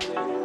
Thank you.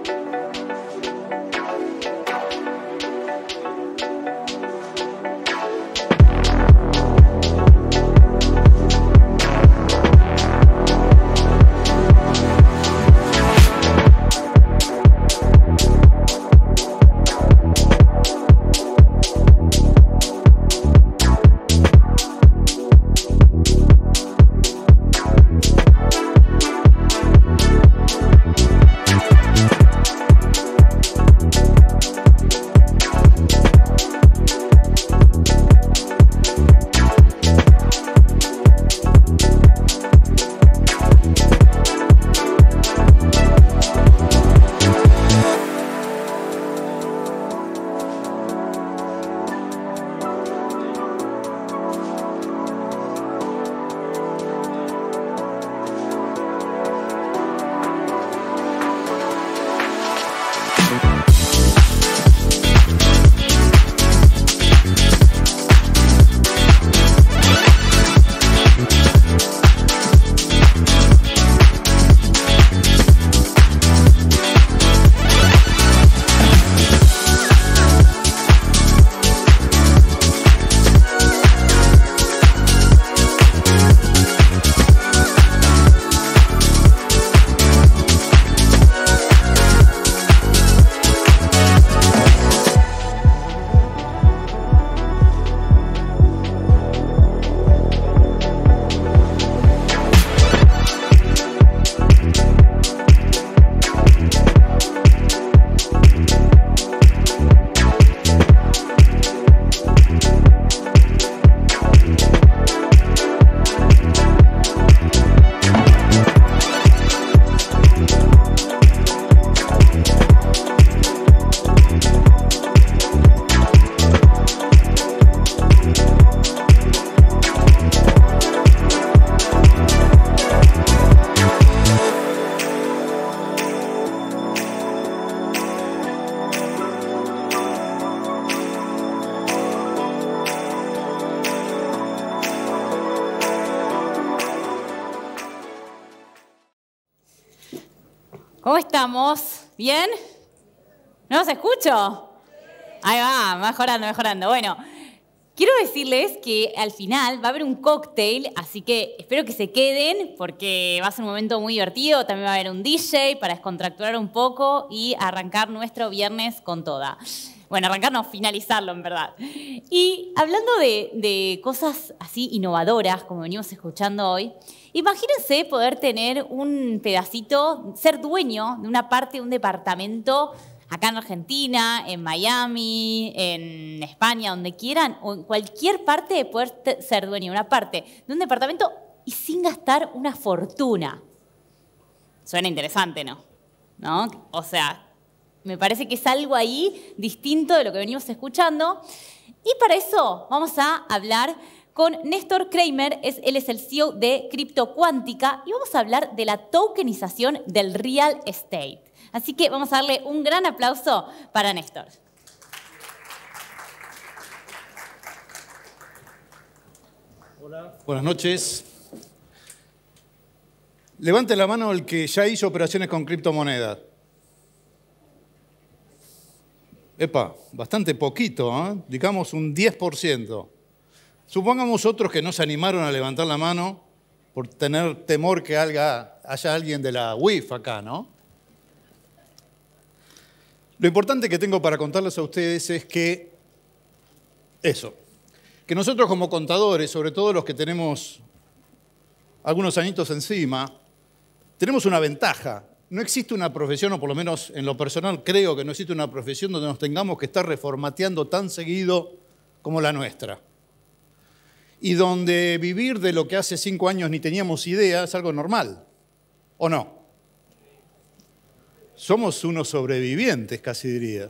¿No os escucho? Ahí va, mejorando, mejorando. Bueno, quiero decirles que al final va a haber un cóctel, así que espero que se queden porque va a ser un momento muy divertido. También va a haber un DJ para descontracturar un poco y arrancar nuestro viernes con toda bueno, arrancarnos finalizarlo en verdad. Y hablando de, cosas así innovadoras, como venimos escuchando hoy, imagínense poder tener un pedacito, ser dueño de una parte de un departamento acá en Argentina, en Miami, en España, donde quieran, o en cualquier parte de poder ser dueño, de una parte de un departamento y sin gastar una fortuna. Suena interesante, ¿no? ¿No? O sea, me parece que es algo ahí distinto de lo que venimos escuchando. Y para eso vamos a hablar con Néstor Kramer, él es el CEO de Cuántica y vamos a hablar de la tokenización del real estate. Así que vamos a darle un gran aplauso para Néstor. Hola, buenas noches. Levante la mano el que ya hizo operaciones con criptomonedas. epa, bastante poquito, ¿eh? digamos un 10%. Supongamos otros que no se animaron a levantar la mano por tener temor que haya, alguien de la WIF acá, ¿no? Lo importante que tengo para contarles a ustedes es que eso, que nosotros como contadores, sobre todo los que tenemos algunos añitos encima, tenemos una ventaja no existe una profesión, o por lo menos en lo personal creo que no existe una profesión donde nos tengamos que estar reformateando tan seguido como la nuestra. Y donde vivir de lo que hace cinco años ni teníamos idea es algo normal, ¿o no? Somos unos sobrevivientes, casi diría,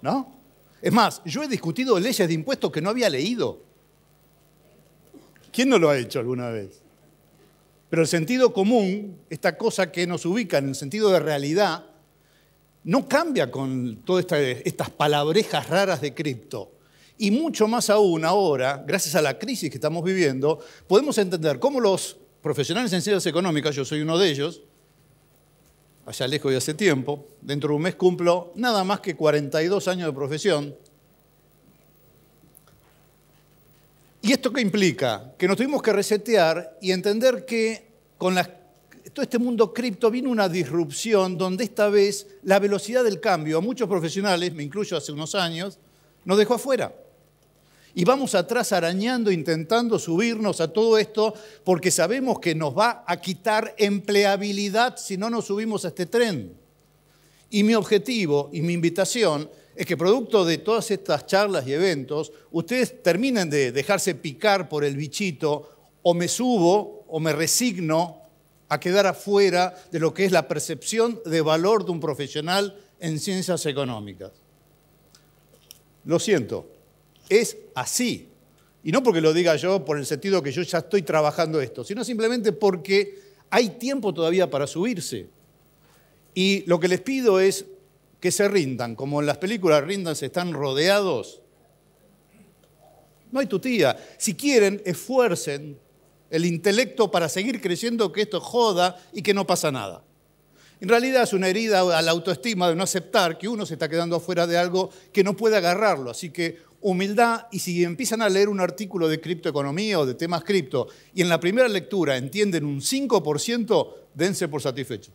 ¿no? Es más, yo he discutido leyes de impuestos que no había leído. ¿Quién no lo ha hecho alguna vez? Pero el sentido común, esta cosa que nos ubica en el sentido de realidad, no cambia con todas estas palabrejas raras de cripto. Y mucho más aún ahora, gracias a la crisis que estamos viviendo, podemos entender cómo los profesionales en ciencias económicas, yo soy uno de ellos, allá lejos de hace tiempo, dentro de un mes cumplo nada más que 42 años de profesión, ¿Y esto qué implica? Que nos tuvimos que resetear y entender que con todo este mundo cripto vino una disrupción donde esta vez la velocidad del cambio a muchos profesionales, me incluyo hace unos años, nos dejó afuera. Y vamos atrás arañando, intentando subirnos a todo esto porque sabemos que nos va a quitar empleabilidad si no nos subimos a este tren. Y mi objetivo y mi invitación es que producto de todas estas charlas y eventos, ustedes terminan de dejarse picar por el bichito o me subo o me resigno a quedar afuera de lo que es la percepción de valor de un profesional en ciencias económicas. Lo siento, es así. Y no porque lo diga yo por el sentido que yo ya estoy trabajando esto, sino simplemente porque hay tiempo todavía para subirse. Y lo que les pido es que se rindan, como en las películas rindan, se están rodeados. No hay tutía. Si quieren, esfuercen el intelecto para seguir creyendo que esto joda y que no pasa nada. En realidad es una herida a la autoestima de no aceptar que uno se está quedando afuera de algo que no puede agarrarlo. Así que humildad y si empiezan a leer un artículo de criptoeconomía o de temas cripto y en la primera lectura entienden un 5%, dense por satisfecho.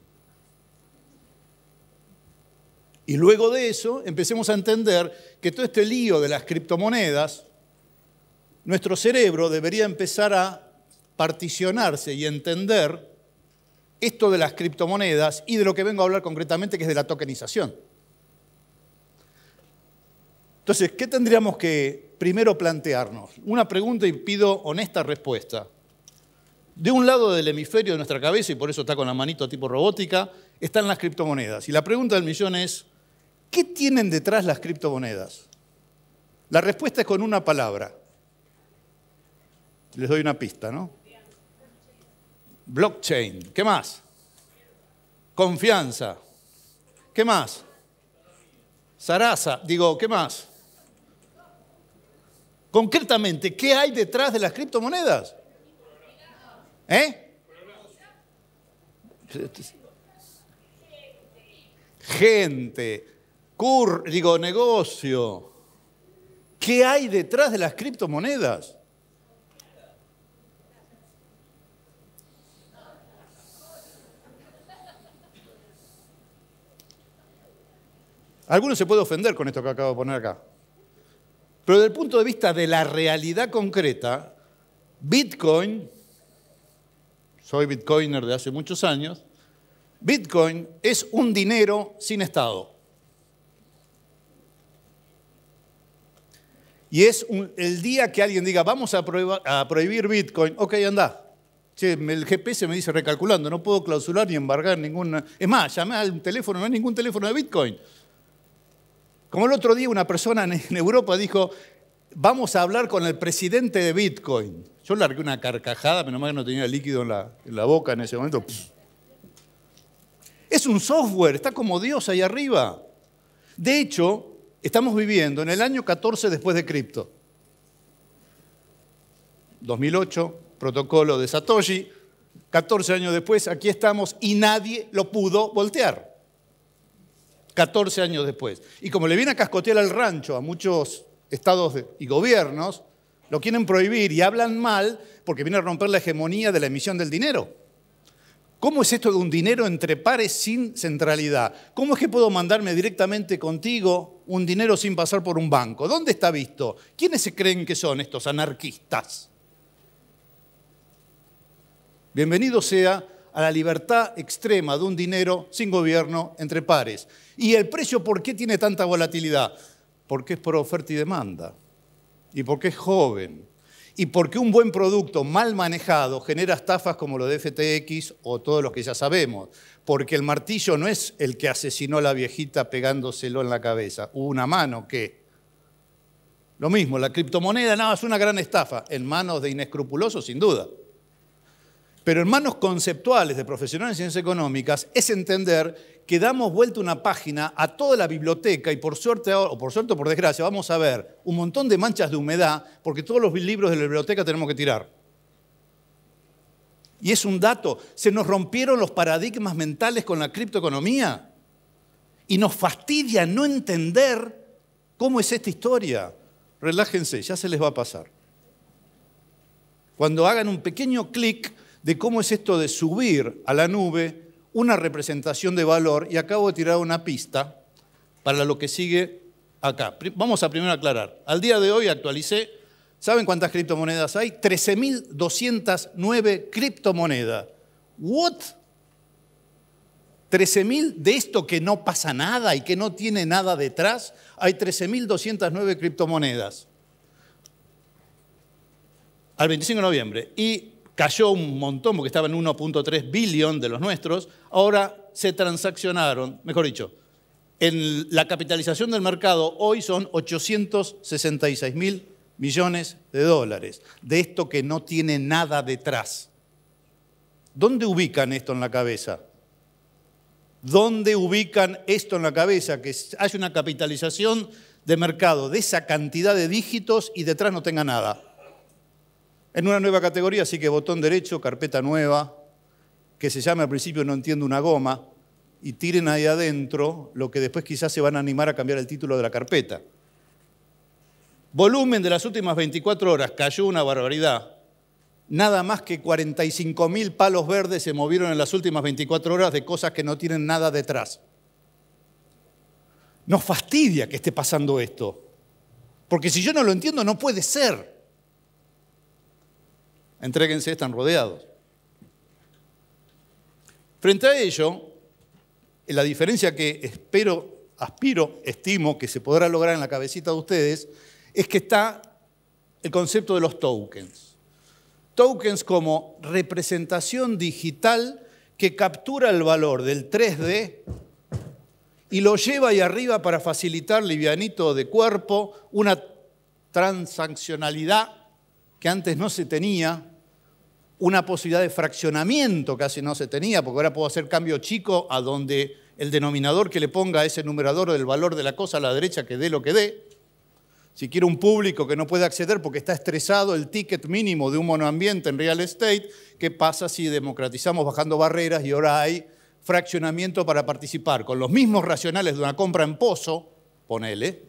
Y luego de eso empecemos a entender que todo este lío de las criptomonedas, nuestro cerebro debería empezar a particionarse y entender esto de las criptomonedas y de lo que vengo a hablar concretamente, que es de la tokenización. Entonces, ¿qué tendríamos que primero plantearnos? Una pregunta y pido honesta respuesta. De un lado del hemisferio de nuestra cabeza, y por eso está con la manito tipo robótica, están las criptomonedas. Y la pregunta del millón es, ¿Qué tienen detrás las criptomonedas? La respuesta es con una palabra. Les doy una pista, ¿no? Blockchain. ¿Qué más? Confianza. ¿Qué más? Sarasa. Digo, ¿qué más? Concretamente, ¿qué hay detrás de las criptomonedas? ¿Eh? Gente, digo, negocio. ¿Qué hay detrás de las criptomonedas? Algunos se pueden ofender con esto que acabo de poner acá. Pero desde el punto de vista de la realidad concreta, Bitcoin, soy bitcoiner de hace muchos años, Bitcoin es un dinero sin Estado. Y es el día que alguien diga, vamos a, prohibir, Bitcoin, ok, anda. el GPS me dice recalculando, no puedo clausular ni embargar ninguna. Es más, llamé al teléfono, no hay ningún teléfono de Bitcoin. Como el otro día una persona en Europa dijo, vamos a hablar con el presidente de Bitcoin. Yo largué una carcajada, menos mal que no tenía líquido en la, boca en ese momento. Es un software, está como Dios ahí arriba. De hecho, Estamos viviendo en el año 14 después de cripto. 2008, protocolo de Satoshi. 14 años después, aquí estamos y nadie lo pudo voltear. 14 años después. Y como le viene a cascotear al rancho a muchos estados y gobiernos, lo quieren prohibir y hablan mal porque viene a romper la hegemonía de la emisión del dinero. ¿Cómo es esto de un dinero entre pares sin centralidad? ¿Cómo es que puedo mandarme directamente contigo un dinero sin pasar por un banco. ¿Dónde está visto? ¿Quiénes se creen que son estos anarquistas? Bienvenido sea a la libertad extrema de un dinero sin gobierno entre pares. ¿Y el precio por qué tiene tanta volatilidad? Porque es por oferta y demanda. Y porque es joven. Y porque un buen producto mal manejado genera estafas como lo de FTX o todos los que ya sabemos. Porque el martillo no es el que asesinó a la viejita pegándoselo en la cabeza. Hubo una mano que. Lo mismo, la criptomoneda nada, es una gran estafa. En manos de inescrupulosos, sin duda. Pero en manos conceptuales de profesionales de ciencias económicas es entender que damos vuelta una página a toda la biblioteca y por suerte o por suerte o por desgracia vamos a ver un montón de manchas de humedad porque todos los libros de la biblioteca tenemos que tirar. Y es un dato, se nos rompieron los paradigmas mentales con la criptoeconomía y nos fastidia no entender cómo es esta historia. Relájense, ya se les va a pasar. Cuando hagan un pequeño clic de cómo es esto de subir a la nube, una representación de valor y acabo de tirar una pista para lo que sigue acá. Vamos a primero aclarar. Al día de hoy actualicé, ¿saben cuántas criptomonedas hay? 13.209 criptomonedas. ¿What? 13.000 de esto que no pasa nada y que no tiene nada detrás, hay 13.209 criptomonedas al 25 de noviembre. Y cayó un montón porque estaba en 1.3 billón de los nuestros, ahora se transaccionaron, mejor dicho, en la capitalización del mercado hoy son 866 mil millones de dólares, de esto que no tiene nada detrás. ¿Dónde ubican esto en la cabeza? ¿Dónde ubican esto en la cabeza? Que haya una capitalización de mercado de esa cantidad de dígitos y detrás no tenga nada en una nueva categoría, así que botón derecho, carpeta nueva, que se llame al principio No entiendo una goma, y tiren ahí adentro lo que después quizás se van a animar a cambiar el título de la carpeta. Volumen de las últimas 24 horas, cayó una barbaridad. Nada más que 45 mil palos verdes se movieron en las últimas 24 horas de cosas que no tienen nada detrás. Nos fastidia que esté pasando esto. Porque si yo no lo entiendo, no puede ser. Entréguense, están rodeados. Frente a ello, la diferencia que espero, aspiro, estimo que se podrá lograr en la cabecita de ustedes es que está el concepto de los tokens. Tokens como representación digital que captura el valor del 3D y lo lleva ahí arriba para facilitar livianito de cuerpo, una transaccionalidad que antes no se tenía, una posibilidad de fraccionamiento casi no se tenía, porque ahora puedo hacer cambio chico a donde el denominador que le ponga ese numerador del valor de la cosa a la derecha que dé lo que dé. Si quiero un público que no puede acceder porque está estresado el ticket mínimo de un monoambiente en real estate, ¿qué pasa si democratizamos bajando barreras y ahora hay fraccionamiento para participar con los mismos racionales de una compra en pozo, ponele,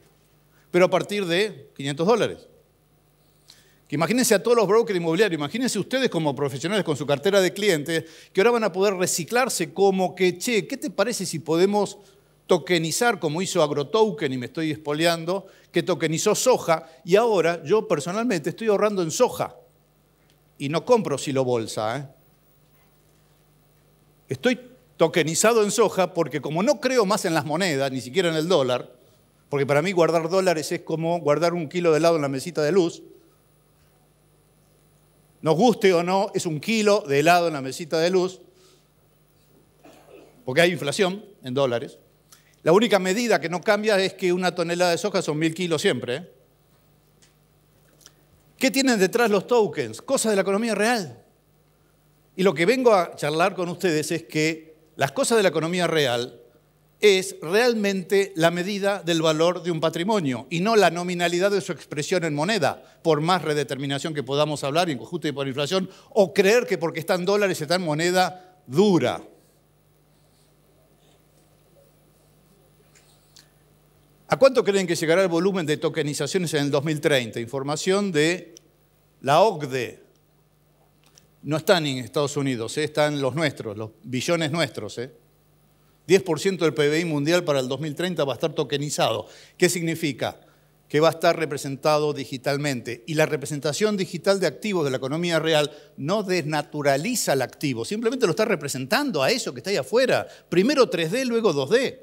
pero a partir de 500 dólares? Imagínense a todos los brokers inmobiliarios, imagínense ustedes como profesionales con su cartera de clientes, que ahora van a poder reciclarse como que, che, ¿qué te parece si podemos tokenizar como hizo AgroToken, y me estoy espoleando, que tokenizó soja, y ahora yo personalmente estoy ahorrando en soja y no compro silo bolsa. ¿eh? Estoy tokenizado en soja porque como no creo más en las monedas, ni siquiera en el dólar, porque para mí guardar dólares es como guardar un kilo de helado en la mesita de luz, nos guste o no, es un kilo de helado en la mesita de luz, porque hay inflación en dólares. La única medida que no cambia es que una tonelada de soja son mil kilos siempre. ¿eh? ¿Qué tienen detrás los tokens? Cosas de la economía real. Y lo que vengo a charlar con ustedes es que las cosas de la economía real es realmente la medida del valor de un patrimonio y no la nominalidad de su expresión en moneda, por más redeterminación que podamos hablar, conjunto y por inflación, o creer que porque están dólares está en moneda dura. ¿A cuánto creen que llegará el volumen de tokenizaciones en el 2030? Información de la OCDE. No están en Estados Unidos, eh, están los nuestros, los billones nuestros. ¿eh? 10% del PBI mundial para el 2030 va a estar tokenizado. ¿Qué significa? Que va a estar representado digitalmente. Y la representación digital de activos de la economía real no desnaturaliza el activo, simplemente lo está representando a eso que está ahí afuera. Primero 3D, luego 2D.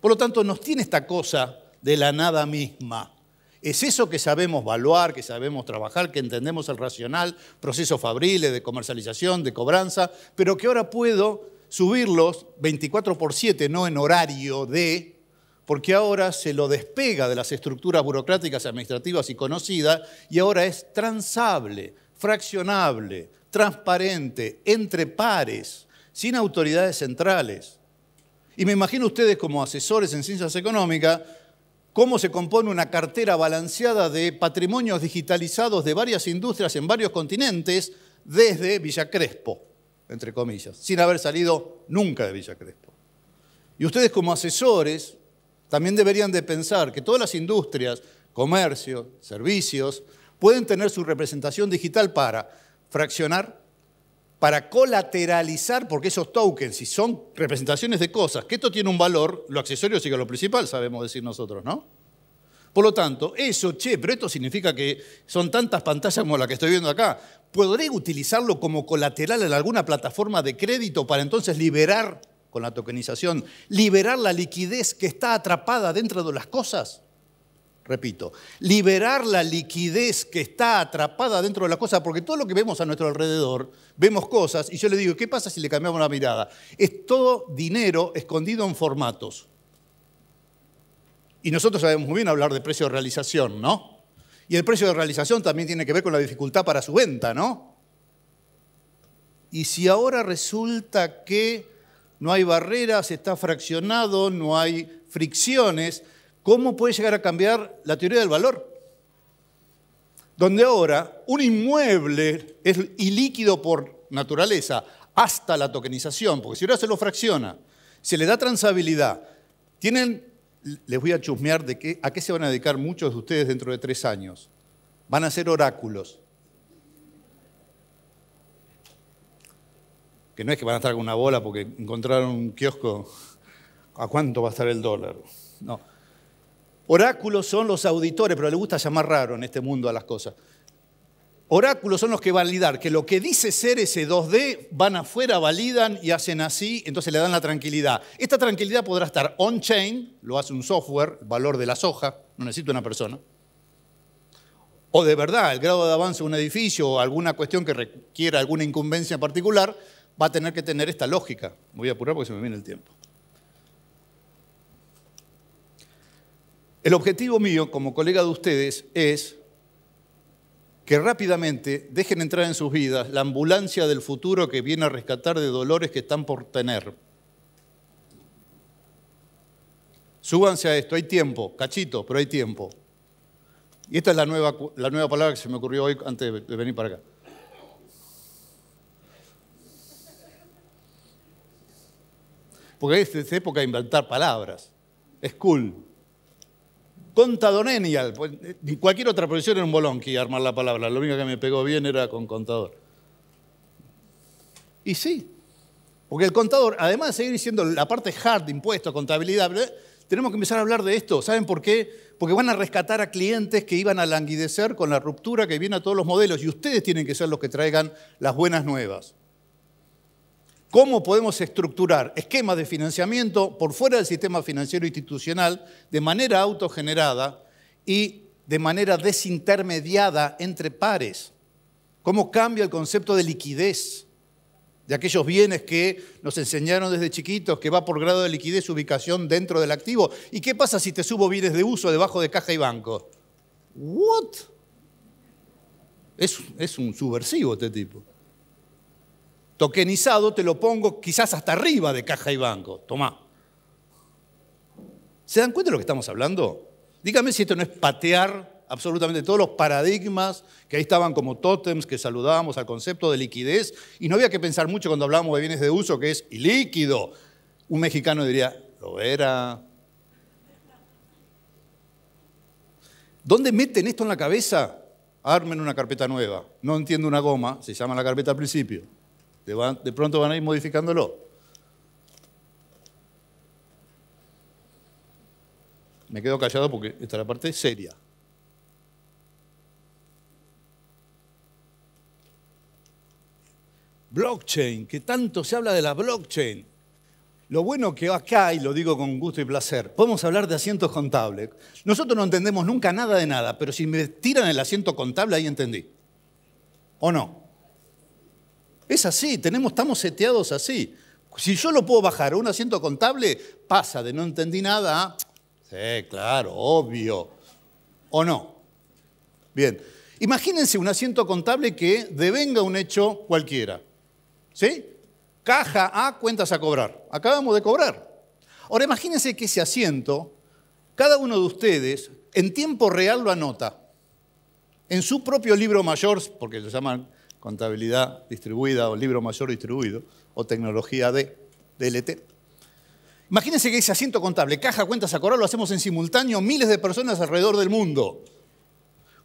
Por lo tanto, nos tiene esta cosa de la nada misma. Es eso que sabemos valuar, que sabemos trabajar, que entendemos el racional, procesos fabriles de comercialización, de cobranza, pero que ahora puedo subirlos 24 por 7, no en horario de, porque ahora se lo despega de las estructuras burocráticas, administrativas y conocidas, y ahora es transable, fraccionable, transparente, entre pares, sin autoridades centrales. Y me imagino ustedes como asesores en ciencias económicas, cómo se compone una cartera balanceada de patrimonios digitalizados de varias industrias en varios continentes desde Villa Crespo entre comillas, sin haber salido nunca de Villa Crespo. Y ustedes como asesores también deberían de pensar que todas las industrias, comercio, servicios, pueden tener su representación digital para fraccionar, para colateralizar, porque esos tokens, si son representaciones de cosas, que esto tiene un valor, lo accesorio sigue lo principal, sabemos decir nosotros, ¿no? Por lo tanto, eso, che, pero esto significa que son tantas pantallas como la que estoy viendo acá. ¿Podré utilizarlo como colateral en alguna plataforma de crédito para entonces liberar, con la tokenización, liberar la liquidez que está atrapada dentro de las cosas? repito, liberar la liquidez que está atrapada dentro de las cosas, porque todo lo que vemos a nuestro alrededor, vemos cosas, y yo le digo, ¿qué pasa si le cambiamos la mirada? Es todo dinero escondido en formatos. Y nosotros sabemos muy bien hablar de precio de realización, ¿no? Y el precio de realización también tiene que ver con la dificultad para su venta, ¿no? Y si ahora resulta que no hay barreras, está fraccionado, no hay fricciones, ¿cómo puede llegar a cambiar la teoría del valor? Donde ahora un inmueble es ilíquido por naturaleza hasta la tokenización, porque si ahora se lo fracciona, se le da transabilidad, tienen les voy a chusmear de a qué se van a dedicar muchos de ustedes dentro de tres años. Van a ser oráculos. Que no es que van a estar con una bola porque encontraron un kiosco. ¿A cuánto va a estar el dólar? No. Oráculos son los auditores, pero le gusta llamar raro en este mundo a las cosas. Oráculos son los que validar, que lo que dice ser ese 2D, van afuera, validan y hacen así, entonces le dan la tranquilidad. Esta tranquilidad podrá estar on-chain, lo hace un software, valor de la soja, no necesito una persona. O de verdad, el grado de avance de un edificio o alguna cuestión que requiera alguna incumbencia particular, va a tener que tener esta lógica. Me voy a apurar porque se me viene el tiempo. El objetivo mío como colega de ustedes es que rápidamente dejen entrar en sus vidas la ambulancia del futuro que viene a rescatar de dolores que están por tener. Súbanse a esto, hay tiempo, cachito, pero hay tiempo. Y esta es la nueva, la nueva palabra que se me ocurrió hoy antes de venir para acá. Porque es, época de inventar palabras. Es cool. Contadorenial, pues, cualquier otra profesión era un bolón que armar la palabra. Lo único que me pegó bien era con contador. Y sí, porque el contador, además de seguir diciendo la parte hard de impuestos, contabilidad, tenemos que empezar a hablar de esto. ¿Saben por qué? Porque van a rescatar a clientes que iban a languidecer con la ruptura que viene a todos los modelos y ustedes tienen que ser los que traigan las buenas nuevas cómo podemos estructurar esquemas de financiamiento por fuera del sistema financiero institucional de manera autogenerada y de manera desintermediada entre pares. Cómo cambia el concepto de liquidez de aquellos bienes que nos enseñaron desde chiquitos, que va por grado de liquidez, ubicación dentro del activo. ¿Y qué pasa si te subo bienes de uso debajo de caja y banco? ¿What? es un subversivo este tipo tokenizado, te lo pongo quizás hasta arriba de caja y banco. Tomá. ¿Se dan cuenta de lo que estamos hablando? Dígame si esto no es patear absolutamente todos los paradigmas que ahí estaban como tótems que saludábamos al concepto de liquidez y no había que pensar mucho cuando hablábamos de bienes de uso que es ilíquido. Un mexicano diría, lo era. ¿Dónde meten esto en la cabeza? Armen una carpeta nueva. No entiendo una goma, se llama la carpeta al principio. De, pronto van a ir modificándolo. Me quedo callado porque esta es la parte seria. Blockchain, que tanto se habla de la blockchain. Lo bueno que acá, y lo digo con gusto y placer, podemos hablar de asientos contables. Nosotros no entendemos nunca nada de nada, pero si me tiran el asiento contable, ahí entendí. ¿O no? Es así, tenemos, estamos seteados así. Si yo lo puedo bajar a un asiento contable, pasa de no entendí nada a, sí, claro, obvio, o no. Bien, imagínense un asiento contable que devenga un hecho cualquiera. ¿Sí? Caja A, cuentas a cobrar. Acabamos de cobrar. Ahora imagínense que ese asiento, cada uno de ustedes, en tiempo real lo anota. En su propio libro mayor, porque lo llaman contabilidad distribuida o libro mayor distribuido, o tecnología de DLT. Imagínense que ese asiento contable, caja, cuentas a cobrar, lo hacemos en simultáneo miles de personas alrededor del mundo.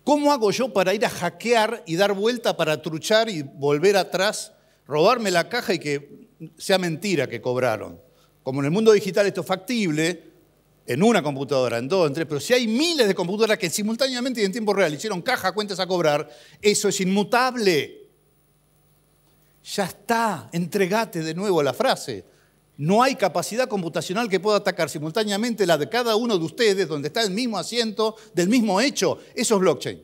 ¿Cómo hago yo para ir a hackear y dar vuelta para truchar y volver atrás, robarme la caja y que sea mentira que cobraron? Como en el mundo digital esto es factible, en una computadora, en dos, en tres, pero si hay miles de computadoras que simultáneamente y en tiempo real hicieron caja, cuentas a cobrar, eso es inmutable. Ya está, entregate de nuevo la frase. No hay capacidad computacional que pueda atacar simultáneamente la de cada uno de ustedes, donde está el mismo asiento, del mismo hecho. Eso es blockchain.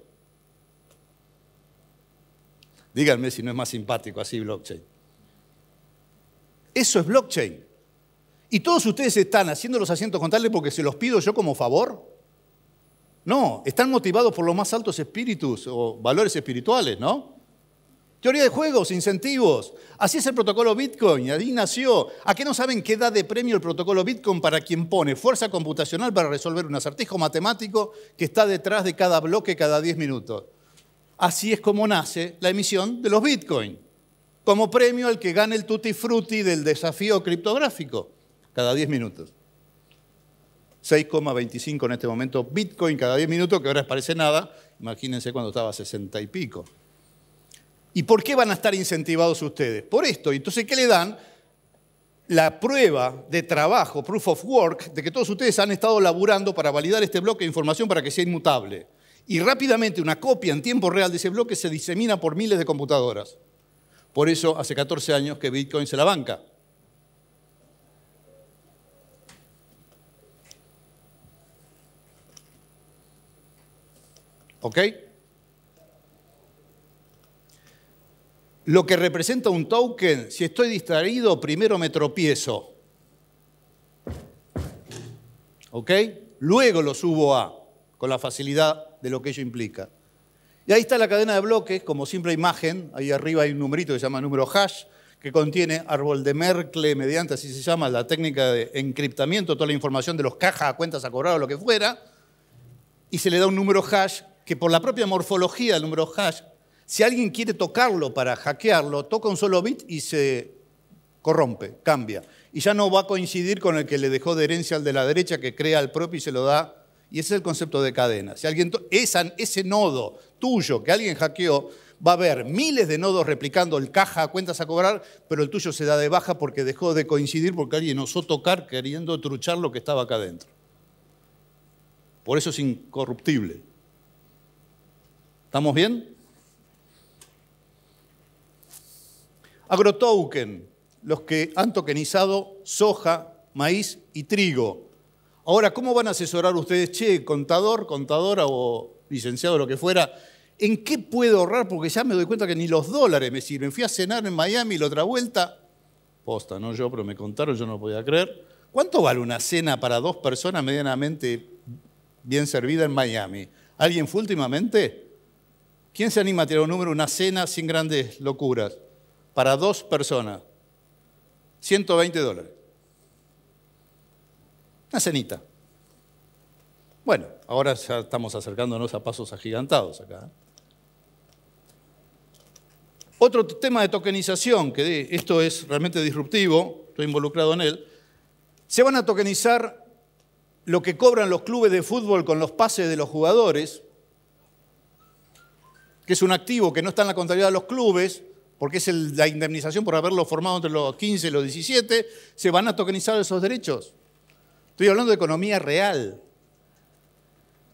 Díganme si no es más simpático así blockchain. Eso es blockchain. ¿Y todos ustedes están haciendo los asientos contables porque se los pido yo como favor? No, están motivados por los más altos espíritus o valores espirituales, ¿no? Teoría de juegos, incentivos. Así es el protocolo Bitcoin, ahí nació. ¿A qué no saben qué da de premio el protocolo Bitcoin para quien pone fuerza computacional para resolver un acertijo matemático que está detrás de cada bloque cada 10 minutos? Así es como nace la emisión de los Bitcoin, como premio al que gane el tutti frutti del desafío criptográfico cada 10 minutos. 6,25 en este momento Bitcoin cada 10 minutos, que ahora parece nada, imagínense cuando estaba 60 y pico. ¿Y por qué van a estar incentivados ustedes? Por esto. Entonces, ¿qué le dan? La prueba de trabajo, proof of work, de que todos ustedes han estado laburando para validar este bloque de información para que sea inmutable. Y rápidamente una copia en tiempo real de ese bloque se disemina por miles de computadoras. Por eso hace 14 años que Bitcoin se la banca. ¿Ok? lo que representa un token, si estoy distraído, primero me tropiezo. ¿Ok? Luego lo subo a, con la facilidad de lo que ello implica. Y ahí está la cadena de bloques, como simple imagen, ahí arriba hay un numerito que se llama número hash, que contiene árbol de Merkle, mediante, así se llama, la técnica de encriptamiento, toda la información de los cajas, cuentas a cobrar o lo que fuera, y se le da un número hash que por la propia morfología del número hash si alguien quiere tocarlo para hackearlo, toca un solo bit y se corrompe, cambia. Y ya no va a coincidir con el que le dejó de herencia al de la derecha, que crea al propio y se lo da. Y ese es el concepto de cadena. Si alguien ese nodo tuyo que alguien hackeó, va a haber miles de nodos replicando el caja a cuentas a cobrar, pero el tuyo se da de baja porque dejó de coincidir porque alguien osó tocar queriendo truchar lo que estaba acá adentro. Por eso es incorruptible. ¿Estamos bien? agrotoken, los que han tokenizado soja, maíz y trigo. Ahora, ¿cómo van a asesorar ustedes, che, contador, contadora o licenciado, lo que fuera? ¿En qué puedo ahorrar? Porque ya me doy cuenta que ni los dólares me sirven. Fui a cenar en Miami la otra vuelta. Posta, no yo, pero me contaron, yo no podía creer. ¿Cuánto vale una cena para dos personas medianamente bien servida en Miami? ¿Alguien fue últimamente? ¿Quién se anima a tirar un número, una cena sin grandes locuras? para dos personas. 120 dólares. Una cenita. Bueno, ahora ya estamos acercándonos a pasos agigantados acá. ¿eh? Otro tema de tokenización, que esto es realmente disruptivo, estoy involucrado en él. Se van a tokenizar lo que cobran los clubes de fútbol con los pases de los jugadores, que es un activo que no está en la contabilidad de los clubes, porque es la indemnización por haberlo formado entre los 15 y los 17, se van a tokenizar esos derechos. Estoy hablando de economía real.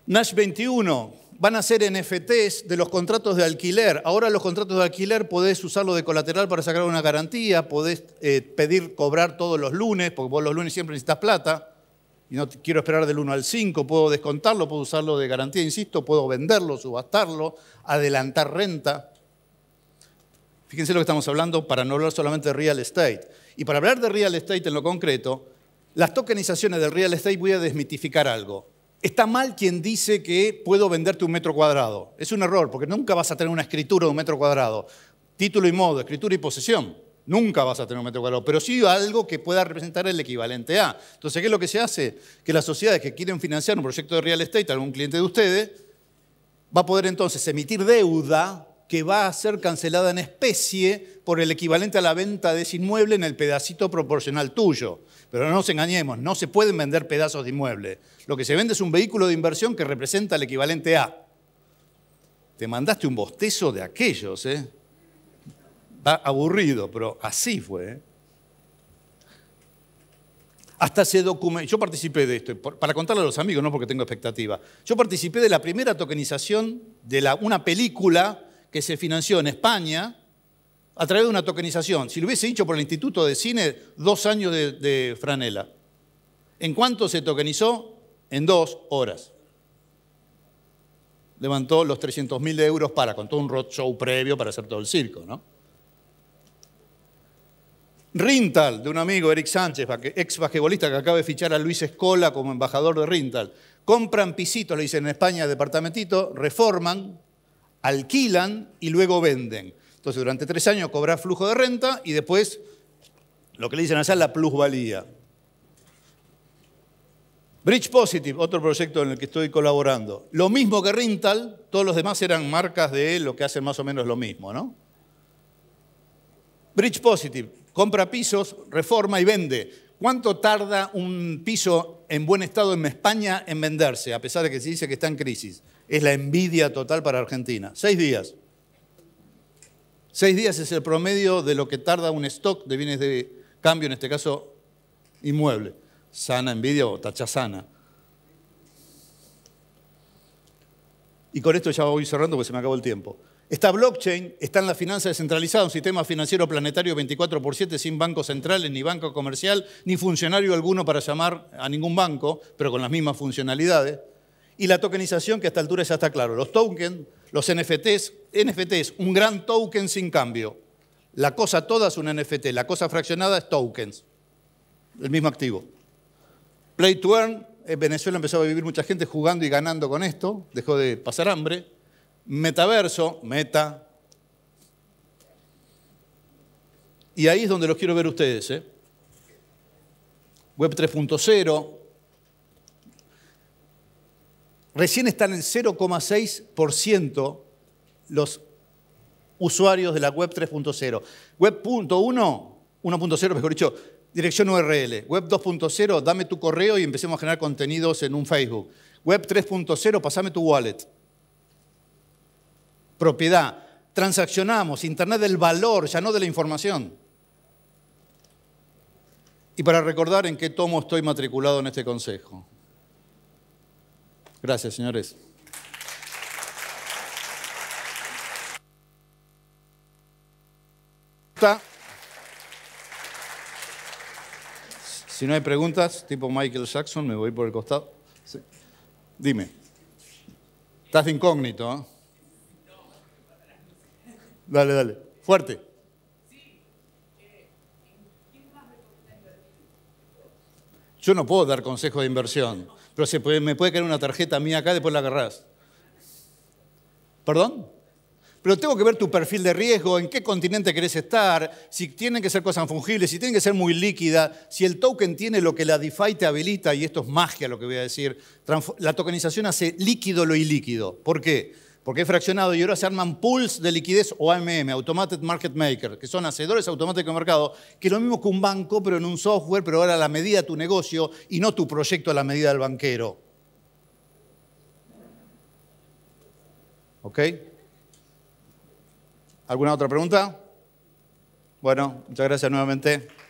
Nash 21, van a ser NFTs de los contratos de alquiler. Ahora los contratos de alquiler podés usarlo de colateral para sacar una garantía, podés eh, pedir cobrar todos los lunes, porque vos los lunes siempre necesitas plata, y no quiero esperar del 1 al 5, puedo descontarlo, puedo usarlo de garantía, insisto, puedo venderlo, subastarlo, adelantar renta. Fíjense lo que estamos hablando para no hablar solamente de real estate. Y para hablar de real estate en lo concreto, las tokenizaciones del real estate voy a desmitificar algo. Está mal quien dice que puedo venderte un metro cuadrado. Es un error, porque nunca vas a tener una escritura de un metro cuadrado. Título y modo, escritura y posesión. Nunca vas a tener un metro cuadrado, pero sí algo que pueda representar el equivalente a. Entonces, ¿qué es lo que se hace? Que las sociedades que quieren financiar un proyecto de real estate, algún cliente de ustedes, va a poder entonces emitir deuda que va a ser cancelada en especie por el equivalente a la venta de ese inmueble en el pedacito proporcional tuyo. Pero no nos engañemos, no se pueden vender pedazos de inmueble. Lo que se vende es un vehículo de inversión que representa el equivalente a. Te mandaste un bostezo de aquellos, ¿eh? Va aburrido, pero así fue. ¿eh? Hasta ese documento, yo participé de esto, para contarle a los amigos, no porque tengo expectativa, yo participé de la primera tokenización de la, una película que se financió en España a través de una tokenización. Si lo hubiese dicho por el Instituto de Cine, dos años de, franela. ¿En cuánto se tokenizó? En dos horas. Levantó los 300.000 de euros para, con todo un roadshow previo para hacer todo el circo, ¿no? Rintal, de un amigo, Eric Sánchez, ex basquetbolista que acaba de fichar a Luis Escola como embajador de Rintal. Compran pisitos, le dicen en España, departamentito, reforman, alquilan y luego venden. Entonces, durante tres años cobra flujo de renta y después lo que le dicen allá la plusvalía. Bridge Positive, otro proyecto en el que estoy colaborando. Lo mismo que Rintal, todos los demás eran marcas de lo que hacen más o menos lo mismo, ¿no? Bridge Positive, compra pisos, reforma y vende. ¿Cuánto tarda un piso en buen estado en España en venderse, a pesar de que se dice que está en crisis? es la envidia total para Argentina. Seis días. Seis días es el promedio de lo que tarda un stock de bienes de cambio, en este caso inmueble. Sana envidia o tacha sana. Y con esto ya voy cerrando porque se me acabó el tiempo. Esta blockchain, está en la finanza descentralizada, un sistema financiero planetario 24 por 7 sin bancos centrales, ni banco comercial, ni funcionario alguno para llamar a ningún banco, pero con las mismas funcionalidades y la tokenización, que a esta altura ya está claro. Los tokens, los NFTs, NFTs, un gran token sin cambio. La cosa toda es un NFT, la cosa fraccionada es tokens, el mismo activo. Play to earn, en Venezuela empezó a vivir mucha gente jugando y ganando con esto, dejó de pasar hambre. Metaverso, meta. Y ahí es donde los quiero ver ustedes. ¿eh? Web 3.0, Recién están en 0,6% los usuarios de la web 3.0. Web 1.0 mejor dicho, dirección URL. Web 2.0, dame tu correo y empecemos a generar contenidos en un Facebook. Web 3.0, pasame tu wallet. Propiedad. Transaccionamos. Internet del valor, ya no de la información. Y para recordar en qué tomo estoy matriculado en este consejo. Gracias, señores. Si no hay preguntas, tipo Michael Jackson, me voy por el costado. Dime. Estás incógnito, ¿eh? Dale, dale. Fuerte. Yo no puedo dar consejos de inversión, pero se me puede caer una tarjeta mía acá, después la agarrás. ¿Perdón? Pero tengo que ver tu perfil de riesgo, en qué continente querés estar, si tienen que ser cosas fungibles, si tienen que ser muy líquidas, si el token tiene lo que la DeFi te habilita, y esto es magia lo que voy a decir, la tokenización hace líquido lo ilíquido. ¿Por qué? porque he fraccionado y ahora se arman pools de liquidez o AMM, Automated Market Maker, que son hacedores automáticos de mercado, que es lo mismo que un banco, pero en un software, pero ahora a la medida de tu negocio y no tu proyecto a la medida del banquero. ¿Ok? ¿Alguna otra pregunta? Bueno, muchas gracias nuevamente.